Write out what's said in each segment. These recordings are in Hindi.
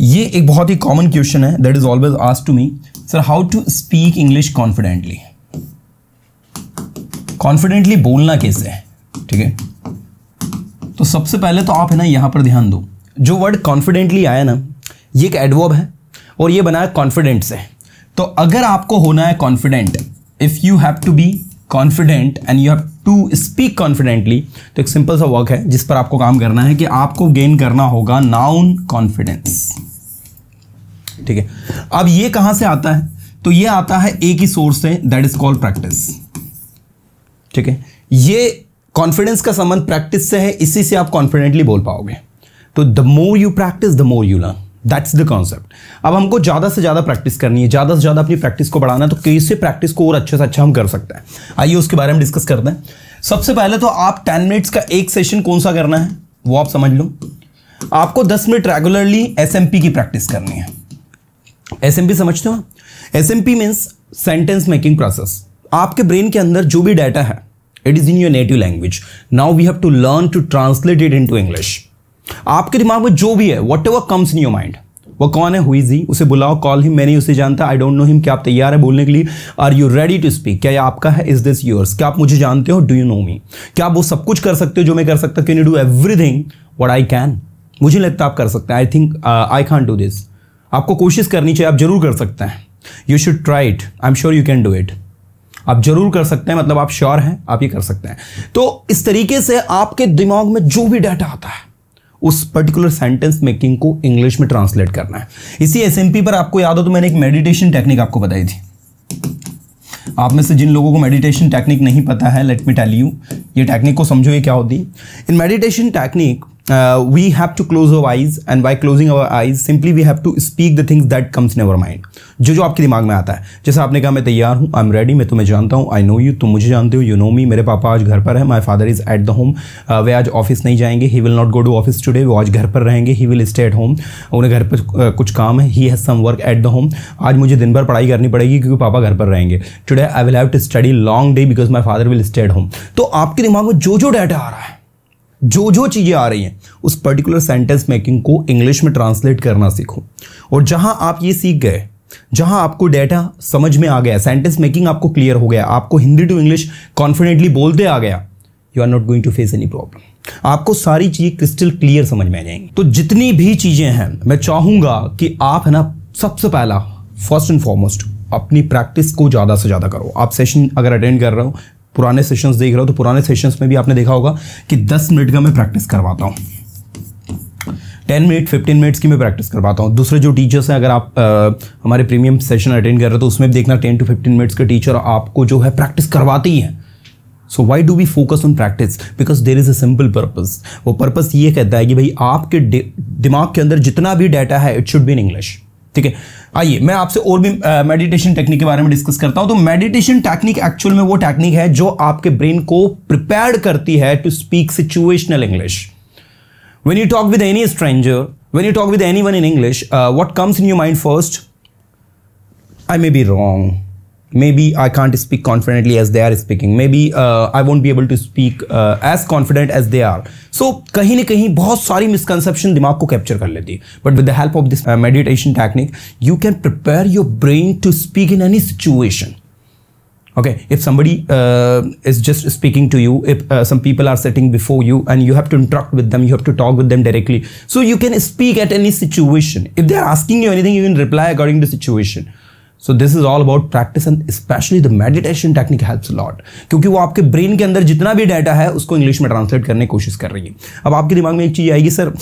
ये एक बहुत ही कॉमन क्वेश्चन है that is always ask to me sir how to speak English confidently confidently बोलना कैसे है ठीक है तो सबसे पहले तो आप है ना यहां पर ध्यान दो जो वर्ड कॉन्फिडेंटली आया ना ये एक एडवर्ब है और ये बनाया कॉन्फिडेंट से तो अगर आपको होना है confident if you have to be confident and you have to speak confidently तो एक सिंपल सा वर्क है जिस पर आपको काम करना है कि आपको गेन करना होगा नाउन कॉन्फिडेंस ठीक है अब ये कहां से आता है तो ये आता है एक ही सोर्स से दैट इज कॉल्ड प्रैक्टिस ठीक है ये कॉन्फिडेंस का संबंध प्रैक्टिस से है इसी से आप कॉन्फिडेंटली बोल पाओगे तो the more you practice the more you learn that's the concept अब हमको ज़्यादा से ज़्यादा प्रैक्टिस करनी है ज़्यादा से ज़्यादा अपनी प्रैक्टिस को बढ़ाना है तो कैसे प्रैक्टिस को और अच्छे से अच्छा हम कर सकते हैं आइए उसके बारे में डिस्कस करते हैं सबसे पहले तो आप टेन मिनट्स का एक सेशन कौन सा करना है वो आप समझ लो आपको दस मिनट रेगुलरली एस की प्रैक्टिस करनी है एस एम पी समझते हो S M P means sentence making process आपके ब्रेन के अंदर जो भी डाटा है it is in your native language now we have to learn to translate it to English आपके दिमाग में जो भी है whatever comes in your mind वो कौन है हुई जी उसे बुलाओ कॉल हिम मैं नहीं उसे जानता आई डोंट नो हिम क्या आप तैयार है बोलने के लिए are you ready to speak क्या ये आपका है इज दिस योर्स क्या आप मुझे जानते हो डू यू नो मी क्या आप वो सब कुछ कर सकते हो जो मैं कर सकता can you do everything what I can मुझे लगता आप कर सकते हैं I think I can do this आपको कोशिश करनी चाहिए आप जरूर कर सकते हैं you should try it I am sure you can do it आप जरूर कर सकते हैं मतलब आप श्योर हैं आप ये कर सकते हैं तो इस तरीके से आपके दिमाग में जो भी डाटा आता है उस पर्टिकुलर सेंटेंस मेकिंग को इंग्लिश में ट्रांसलेट करना है इसी एस पर आपको याद हो तो मैंने एक मेडिटेशन टेक्निक आपको बताई थी आप में से जिन लोगों को मेडिटेशन टेक्निक नहीं पता है लेट मी टेल यू ये टेक्निक को समझो ये क्या होती in meditation technique uh, we have to close our eyes and by closing our eyes simply we have to speak the things that comes in our mind जो जो आपके दिमाग में आता है जैसे आपने कहा मैं तैयार हूँ आई एम रेडी मैं तुम्हें जानता हूँ आई नो यू तुम मुझे जानते हो यू नो मी मेरे पापा आज घर पर है my father is at the home way आज ऑफिस नहीं जाएंगे he will not go to office today वो आज घर पर रहेंगे he will stay at home उन्हें घर पर uh, कुछ काम है he has some work at the home आज मुझे दिन भर पढ़ाई करनी पड़ेगी क्योंकि पापा घर पर रहेंगे today I will have to study long day because my father will stay at home तो आपके दिमाग में जो जो डाटा आ रहा है जो जो चीज़ें आ रही हैं उस पर्टिकुलर सेंटेंस मेकिंग को इंग्लिश में ट्रांसलेट करना सीखो और जहां आप ये सीख गए जहां आपको डेटा समझ में आ गया सेंटेंस मेकिंग आपको क्लियर हो गया आपको हिंदी टू इंग्लिश कॉन्फिडेंटली बोलते आ गया you are not going to face any problem आपको सारी चीज़ें क्रिस्टल क्लियर समझ में आ जाएंगी तो जितनी भी चीज़ें हैं मैं चाहूंगा कि आप है ना सबसे पहला फर्स्ट एंड फॉरमोस्ट अपनी प्रैक्टिस को ज़्यादा से ज़्यादा करो आप सेशन अगर अटेंड कर रहे हो पुराने सेशंस देख रहे हो तो पुराने सेशंस में भी आपने देखा होगा कि 10 मिनट का मैं प्रैक्टिस करवाता हूँ टेन मिनट फिफ्टीन मिनट्स की मैं प्रैक्टिस करवाता हूँ दूसरे जो टीचर्स हैं अगर आप आ, हमारे प्रीमियम सेशन अटेंड कर रहे हो तो उसमें भी देखना टेन टू फिफ्टीन मिनट्स के टीचर आपको जो है प्रैक्टिस करवाते ही हैं so why do we focus on practice because there is a simple purpose वो पर्पज़ ये कहता है कि भाई आपके दिमाग के अंदर जितना भी डाटा है it should be in English ठीक है आइए मैं आपसे और भी मेडिटेशन टेक्निक के बारे में डिस्कस करता हूं तो मेडिटेशन टेक्निक एक्चुअल में वो टेक्निक है जो आपके ब्रेन को प्रिपेयर करती है to speak situational English when you talk with any stranger when you talk with any one in English what comes in you mind first I may be wrong maybe I can't speak confidently as they are speaking. Maybe uh, I won't be able to speak uh, as confident as they are. So कहीं ना कहीं बहुत सारी misconception दिमाग को capture कर लेती But with the help of this this meditation technique you can prepare your brain to speak in any okay if somebody uh, is just speaking to you if uh, some people are sitting before you and you have to interact with them you have to talk with them directly so you can speak at any situation if they are asking you anything you can reply according to the situation so this is all about practice and specially the meditation technique helps lot क्योंकि वो आपके ब्रेन के अंदर जितना भी डाटा है उसको इंग्लिश में ट्रांसलेट करने की कोशिश कर रही है अब आपके दिमाग में एक चीज़ आएगी sir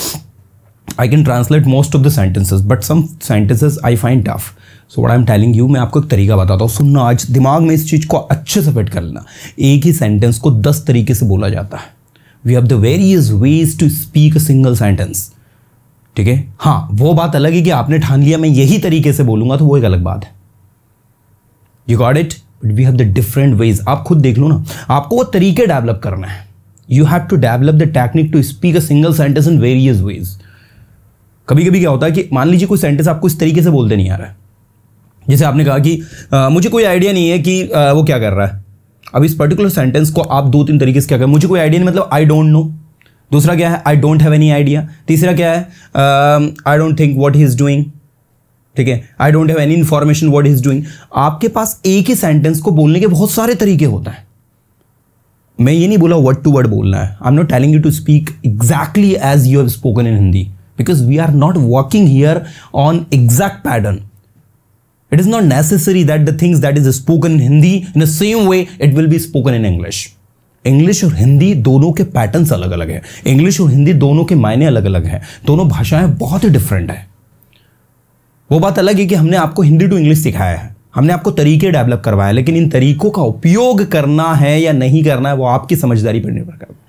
I can translate most of the sentences but some sentences I find tough so what I am telling you मैं आपको एक तरीका बताता हूँ सुनना आज दिमाग में इस चीज़ को अच्छे से फिट कर लेना एक ही सेंटेंस को दस तरीके से बोला जाता है we have the various ways to speak a single sentence ठीक है हाँ वो बात अलग है कि आपने ठान लिया मैं यही तरीके से बोलूंगा तो वो एक अलग बात है you got it we have the different ways आप खुद देख लो ना आपको वो तरीके डेवलप करना है you have to develop the technique to speak a single sentence in various ways कभी कभी क्या होता है कि मान लीजिए कोई सेंटेंस आपको इस तरीके से बोलते नहीं आ रहा है जैसे आपने कहा कि आ, मुझे कोई आइडिया नहीं है कि आ, वो क्या कर रहा है अब इस पर्टिकुलर सेंटेंस को आप दो तीन तरीके से क्या करें मुझे कोई आइडिया नहीं मतलब आई डोंट नो दूसरा क्या है I don't have any idea तीसरा क्या है I don't think what he is doing ठीक है I don't have any information what is doing आपके पास एक ही सेंटेंस को बोलने के बहुत सारे तरीके होते हैं मैं ये नहीं बोला वर्ड टू वर्ड बोलना है I am not telling you to speak exactly as you have spoken in Hindi because we are not working here on exact pattern it is not necessary that the things that is spoken in Hindi in the same way it will be spoken in English English और हिंदी दोनों के पैटर्न्स अलग अलग हैं इंग्लिश और हिंदी दोनों के मायने अलग अलग हैं दोनों भाषाएं बहुत ही डिफरेंट हैं वो बात अलग है कि हमने आपको हिंदी टू इंग्लिश सिखाया है हमने आपको तरीके डेवलप करवाया लेकिन इन तरीकों का उपयोग करना है या नहीं करना है वो आपकी समझदारी पर निर्भर करता है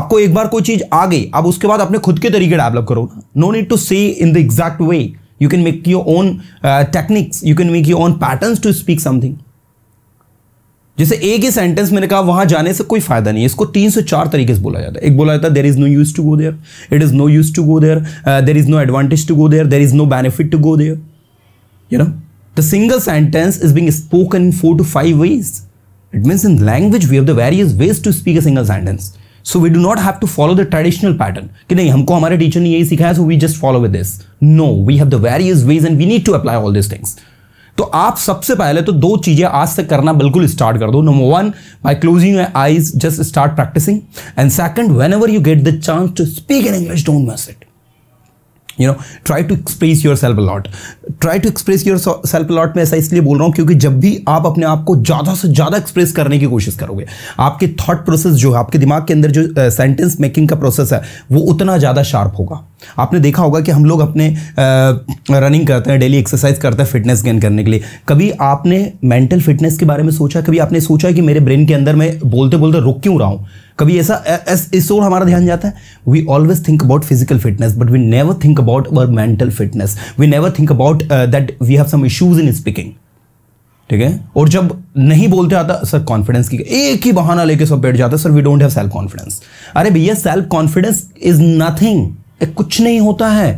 आपको एक बार कोई चीज आ गई अब उसके बाद अपने खुद के तरीके डेवलप करो ना no need to say in the exact way you can make your own techniques you can make your own pattern to speak something जैसे एक ही सेंटेंस मैंने कहा वहां जाने से कोई फायदा नहीं है इसको तीन से चार तरीके से बोला जाता है एक बोला जाता है there is no use to go there it is no use to go there there is no advantage to go there there is no benefit to go there you know the single sentence is being spoken in four to five ways it means in language we have the various ways to speak a single sentence so we do not have to follow the traditional pattern कि नहीं हमको हमारे टीचर ने यही सिखाया so we just follow with this no we have the various ways and we need to apply all this things तो आप सबसे पहले तो दो चीज़ें आज से करना बिल्कुल स्टार्ट कर दो number one by closing your eyes just start practicing and second whenever you get the chance to speak in English don't miss it you know try to express yourself a lot try to express yourself a lot में ऐसा इसलिए बोल रहा हूँ क्योंकि जब भी आप अपने आप को ज़्यादा से ज़्यादा एक्सप्रेस करने की कोशिश करोगे आपके थॉट प्रोसेस जो है आपके दिमाग के अंदर जो सेंटेंस uh, मेकिंग का प्रोसेस है वो उतना ज़्यादा शार्प होगा आपने देखा होगा कि हम लोग अपने रनिंग uh, करते हैं डेली एक्सरसाइज करते हैं फिटनेस गेन करने के लिए कभी आपने मेंटल फिटनेस के बारे में सोचा कभी आपने सोचा कि मेरे ब्रेन के अंदर मैं बोलते बोलते रुक क्यों रहा हूँ कभी ऐसा इस ओर हमारा ध्यान जाता है we always think about physical fitness but we never think about our mental fitness we never think about about that we have some issues in speaking ठीक है और जब नहीं बोलते आता सर कॉन्फिडेंस की एक ही बहाना लेके सब बैठ जाता sir we don't have self confidence अरे भैया सेल्फ कॉन्फिडेंस इज नथिंग कुछ नहीं होता है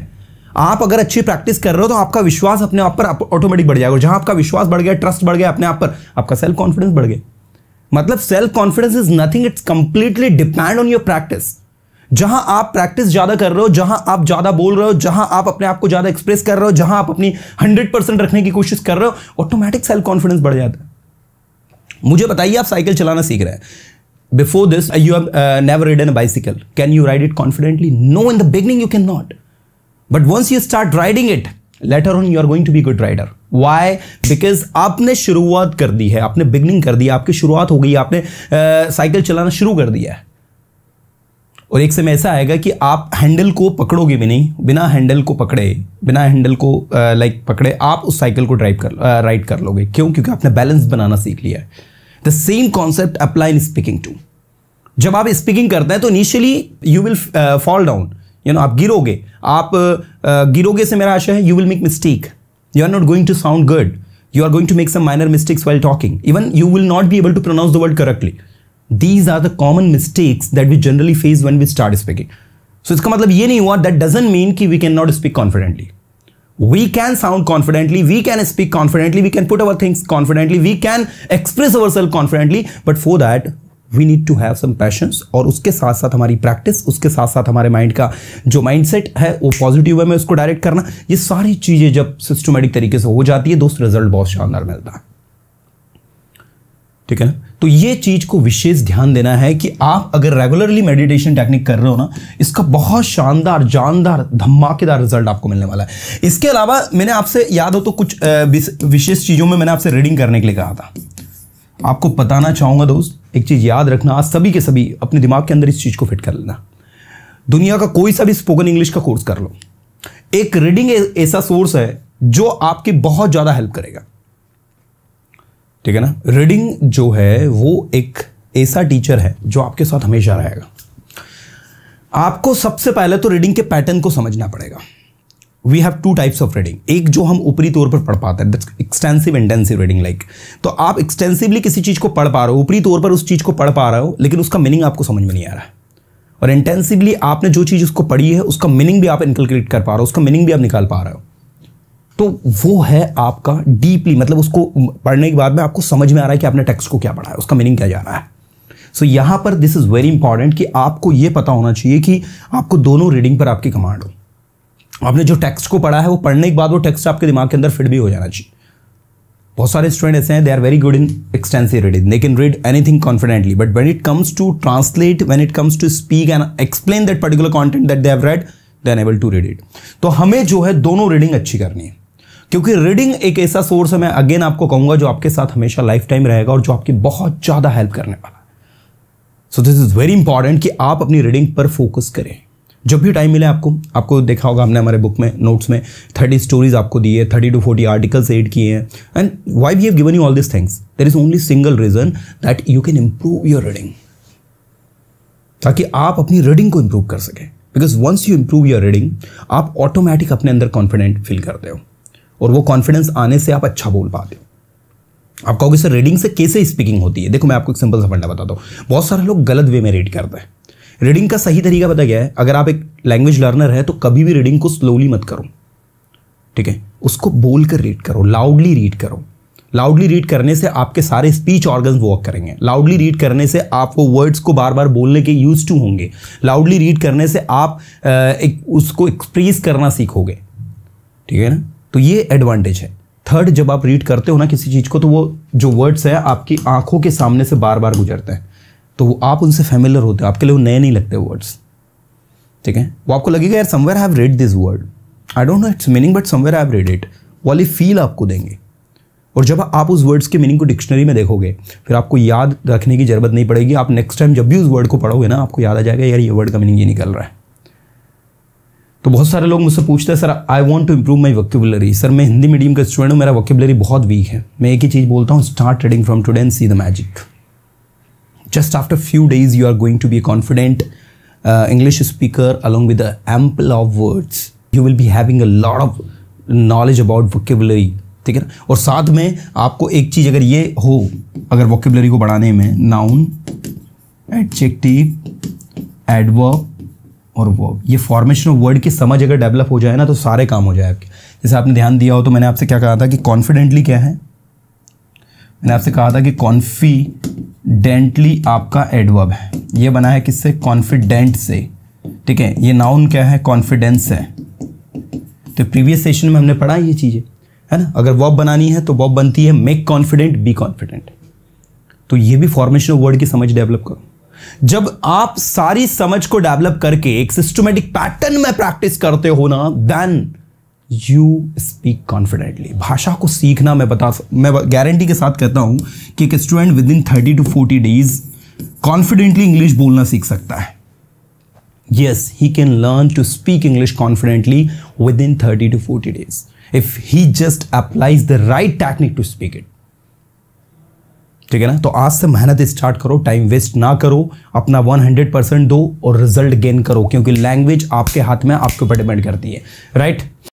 आप अगर अच्छी प्रैक्टिस कर रहे हो तो आपका विश्वास अपने आप पर ऑटोमेटिक बढ़ जाएगा जहां आपका विश्वास बढ़ गया ट्रस्ट बढ़ गया अपने आप पर आपका सेल्फ कॉन्फिडेंस बढ़ गया मतलब self confidence is nothing it's completely depend on your practice जहां आप प्रैक्टिस ज्यादा कर रहे हो जहां आप ज्यादा बोल रहे हो जहां आप अपने आप को ज्यादा एक्सप्रेस कर रहे हो जहां आप अपनी हंड्रेड परसेंट रखने की कोशिश कर रहे हो ऑटोमेटिक सेल्फ कॉन्फिडेंस बढ़ जाता है मुझे बताइए आप साइकिल चलाना सीख रहे हैं before this you have never ridden a bicycle can you ride it confidently no in the beginning you can not but once you start riding it later on you are going to be good rider why because आपने शुरुआत कर दी है आपने बिगनिंग कर दी आपकी शुरुआत हो गई आपने साइकिल uh, चलाना शुरू कर दिया है और एक समय ऐसा आएगा कि आप हैंडल को पकड़ोगे भी नहीं बिना हैंडल को पकड़े बिना हैंडल को लाइक uh, पकड़े आप उस साइकिल को ड्राइव कर राइड uh, कर लोगे क्यों क्योंकि आपने बैलेंस बनाना सीख लिया है the same concept apply in speaking too जब आप स्पीकिंग करते हैं तो initially you will fall down you know आप गिरोगे आप uh, गिरोगे से मेरा आशा है you will make mistake you are not going to sound good you are going to make some minor mistakes well talking even you will not be able to pronounce the word correctly these are the common mistakes that we generally face one we start speaking so इसका मतलब ये नहीं हुआ दैट डजेंट मीन कि we can not speak confidently we can sound confidently we can speak confidently we can put our things confidently we can express ourself confidently but for that we need to have some patience और उसके साथ साथ हमारी प्रैक्टिस उसके साथ साथ हमारे माइंड का जो माइंड सेट है वो पॉजिटिव वे में उसको डायरेक्ट करना ये सारी चीज़ें जब सिस्टमेटिक तरीके से हो जाती है दोस्त रिजल्ट बहुत शानदार मिलता है ठीक है ना तो ये चीज़ को विशेष ध्यान देना है कि आप अगर रेगुलरली मेडिटेशन टेक्निक कर रहे हो ना इसका बहुत शानदार जानदार धमाकेदार रिजल्ट आपको मिलने वाला है इसके अलावा मैंने आपसे याद हो तो कुछ विशेष चीज़ों में मैंने आपसे रीडिंग करने के लिए कहा था आपको बताना चाहूँगा दोस्त एक चीज़ याद रखना आज सभी के सभी अपने दिमाग के अंदर इस चीज़ को फिट कर लेना दुनिया का कोई सा भी स्पोकन इंग्लिश का कोर्स कर लो एक रीडिंग ऐसा सोर्स है जो आपकी बहुत ज़्यादा हेल्प करेगा ठीक है ना रीडिंग जो है वो एक ऐसा टीचर है जो आपके साथ हमेशा रहेगा आपको सबसे पहले तो रीडिंग के पैटर्न को समझना पड़ेगा we have two types of reading एक जो हम ऊपरी तौर पर पढ़ पाते हैं एक्सटेंसिव इंटेंसिव रीडिंग लाइक तो आप एक्सटेंसिवली किसी चीज़ को पढ़ पा रहे हो ऊपरी तौर पर उस चीज़ को पढ़ पा रहे हो लेकिन उसका मीनिंग आपको समझ में नहीं आ रहा है और इंटेंसिवली आपने जो चीज़ उसको पढ़ी है उसका मीनिंग भी आप इनकलकुलेट कर पा रहे हो उसका मीनिंग भी आप निकाल पा रहे हो तो वो है आपका डीपली मतलब उसको पढ़ने के बाद में आपको समझ में आ रहा है कि आपने टेक्स्ट को क्या पढ़ा है उसका मीनिंग क्या जा रहा है सो so, यहां पर दिस इज़ वेरी इंपॉर्टेंट कि आपको ये पता होना चाहिए कि आपको दोनों रीडिंग पर आपकी कमांड हो आपने जो टेक्स्ट को पढ़ा है वो पढ़ने के बाद वो टेक्स्ट आपके दिमाग के अंदर फिट भी हो जाना चाहिए बहुत सारे स्टूडेंट ऐसे हैं they are very good in extensive reading they can read anything confidently but when it comes to translate when it comes to speak and explain that particular content that they have read they able to read it तो हमें जो है दोनों रीडिंग अच्छी करनी है क्योंकि रीडिंग एक ऐसा सोर्स है मैं अगेन आपको कहूंगा जो आपके साथ हमेशा लाइफ टाइम रहेगा और जो आपकी बहुत ज़्यादा हेल्प करने वाला है so this is very important कि आप अपनी रीडिंग पर फोकस करें जब भी टाइम मिले आपको आपको देखा होगा हमने हमारे बुक में नोट्स में थर्टी स्टोरीज आपको दी है thirty to forty articles add किए हैं and why we have given you all this things there is only single reason that you can improve your reading ताकि आप अपनी रीडिंग को इम्प्रूव कर सकें because once you improve your reading आप ऑटोमेटिक अपने अंदर कॉन्फिडेंट फील करते हो और वो कॉन्फिडेंस आने से आप अच्छा बोल पाते हो आप कहोगे सर रीडिंग से कैसे स्पीकिंग होती है देखो मैं आपको एक सिंपल सा फंडा बताता हूँ बहुत सारे लोग गलत वे में रीड करते हैं रीडिंग का सही तरीका पता क्या है अगर आप एक लैंग्वेज लर्नर है तो कभी भी रीडिंग को स्लोली मत करो ठीक है उसको बोल कर रीड करो लाउडली रीड करो लाउडली रीड करने से आपके सारे स्पीच ऑर्गन वर्क करेंगे लाउडली रीड करने से आपको वर्ड्स को बार बार बोलने के यूज टू होंगे लाउडली रीड करने से आप एक उसको एक्सप्रेस करना सीखोगे ठीक है ना तो ये एडवांटेज है थर्ड जब आप रीड करते हो ना किसी चीज़ को तो वो जो वर्ड्स हैं आपकी आंखों के सामने से बार बार गुजरते हैं तो वो आप उनसे फेमिलर होते हो आपके लिए वो नए नहीं लगते वर्ड्स ठीक है वो आपको लगेगा यार somewhere have read this word I don't know its meaning but somewhere have read it वाली फील आपको देंगे और जब आप उस वर्ड्स के मीनिंग को डिक्शनरी में देखोगे फिर आपको याद रखने की ज़रूरत नहीं पड़ेगी आप नेक्स्ट टाइम जब भी उस वर्ड को पढ़ोगे ना आपको याद आ जाएगा यार ये वर्ड का मीनिंग ये निकल रहा है तो बहुत सारे लोग मुझसे पूछते हैं sir I want to improve my vocabulary sir मैं हिंदी मीडियम का स्टूडेंट हूँ मेरा वोकेबलरी बहुत वीक है मैं एक ही चीज़ बोलता हूँ start trading from two and see the magic just after few days you are going to be a confident English speaker along with ample of words you will be having a lot of knowledge about vocabulary ठीक है ना और साथ में आपको एक चीज़ अगर ये हो अगर वोकेबलरी को बढ़ाने में नाउन एडजेक्टिव एडवर्ब और वो ये फॉर्मेशन ऑफ वर्ड की समझ अगर डेवलप हो जाए ना तो सारे काम हो जाए आपके जैसे आपने ध्यान दिया हो तो मैंने आपसे क्या कहा था कि कॉन्फिडेंटली क्या है मैंने आपसे कहा था कि कॉन्फिडेंटली आपका एडवर्ब है ये बना है किससे कॉन्फिडेंट से ठीक है ये नाउन क्या है कॉन्फिडेंस है तो प्रीवियस सेशन में हमने पढ़ा ये चीज़ें है ना अगर वॉब बनानी है तो वॉब बनती है मेक कॉन्फिडेंट बी कॉन्फिडेंट तो ये भी फॉर्मेशन ऑफ वर्ड की समझ डेवलप करो जब आप सारी समझ को डेवलप करके एक सिस्टमेटिक पैटर्न में प्रैक्टिस करते हो ना देन यू स्पीक कॉन्फिडेंटली भाषा को सीखना मैं बता मैं गारंटी के साथ कहता हूं कि एक student within thirty to forty days confidently English बोलना सीख सकता है he can learn to speak English confidently within thirty to forty days if he just applies the right technique to speak it ठीक है ना तो आज से मेहनत स्टार्ट करो टाइम वेस्ट ना करो अपना 100 परसेंट दो और रिजल्ट गेन करो क्योंकि लैंग्वेज आपके हाथ में आपके ऊपर डिपेंड करती है राइट